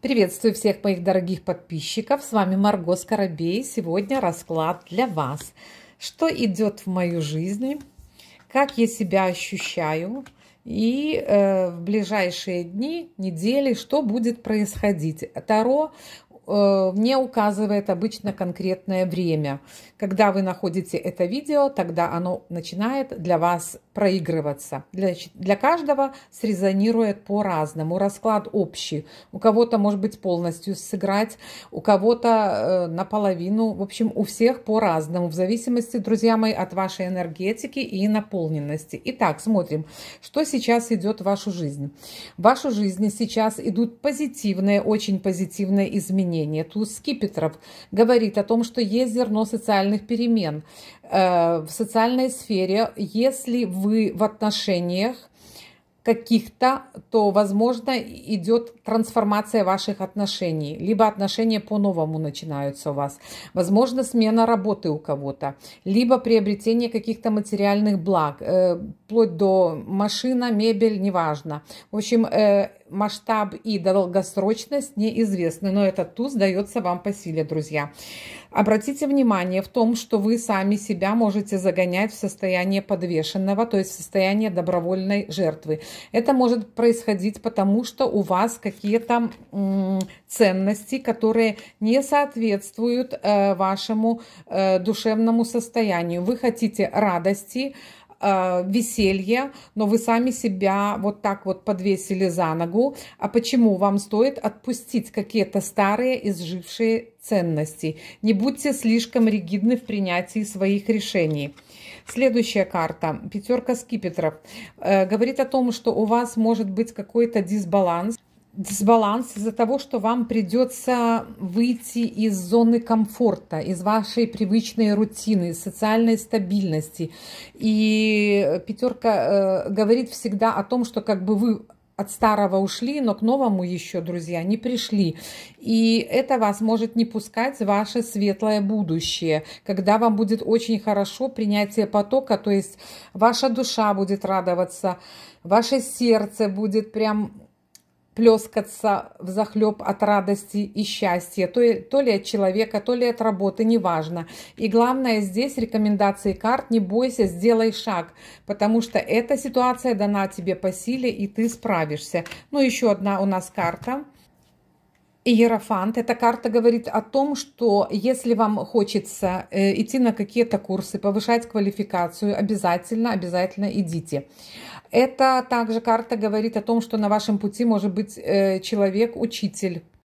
Приветствую всех моих дорогих подписчиков. С вами Марго Скоробей. Сегодня расклад для вас. Что идет в мою жизнь, как я себя ощущаю и э, в ближайшие дни, недели, что будет происходить. Таро э, мне указывает обычно конкретное время. Когда вы находите это видео, тогда оно начинает для вас проигрываться. Для, для каждого срезонирует по-разному. Расклад общий. У кого-то, может быть, полностью сыграть, у кого-то э, наполовину. В общем, у всех по-разному. В зависимости, друзья мои, от вашей энергетики и наполненности. Итак, смотрим, что сейчас идет в вашу жизнь. В вашу жизнь сейчас идут позитивные, очень позитивные изменения. Туз скипетров говорит о том, что есть зерно социальных перемен. Э, в социальной сфере, если вы в отношениях каких-то, то, возможно, идет трансформация ваших отношений, либо отношения по-новому начинаются у вас, возможно, смена работы у кого-то, либо приобретение каких-то материальных благ, э, вплоть до машина, мебель, неважно. В общем, э, масштаб и долгосрочность неизвестны, но этот туз дается вам по силе, друзья. Обратите внимание в том, что вы сами себя можете загонять в состояние подвешенного, то есть в состояние добровольной жертвы. Это может происходить потому, что у вас какие-то ценности, которые не соответствуют э, вашему э, душевному состоянию. Вы хотите радости, э, веселье, но вы сами себя вот так вот подвесили за ногу. А почему вам стоит отпустить какие-то старые, изжившие ценности? Не будьте слишком ригидны в принятии своих решений. Следующая карта, пятерка скипетров, э, говорит о том, что у вас может быть какой-то дисбаланс дисбаланс из-за того, что вам придется выйти из зоны комфорта, из вашей привычной рутины, социальной стабильности. И пятерка э, говорит всегда о том, что как бы вы от старого ушли, но к новому еще, друзья, не пришли. И это вас может не пускать в ваше светлое будущее, когда вам будет очень хорошо принятие потока, то есть ваша душа будет радоваться, ваше сердце будет прям плескаться в захлеб от радости и счастья, то, то ли от человека, то ли от работы, неважно. И главное здесь рекомендации карт «Не бойся, сделай шаг», потому что эта ситуация дана тебе по силе, и ты справишься. Ну, еще одна у нас карта – Иерофант. Эта карта говорит о том, что если вам хочется э, идти на какие-то курсы, повышать квалификацию, обязательно, обязательно идите. Это также карта говорит о том, что на вашем пути может быть э, человек-учитель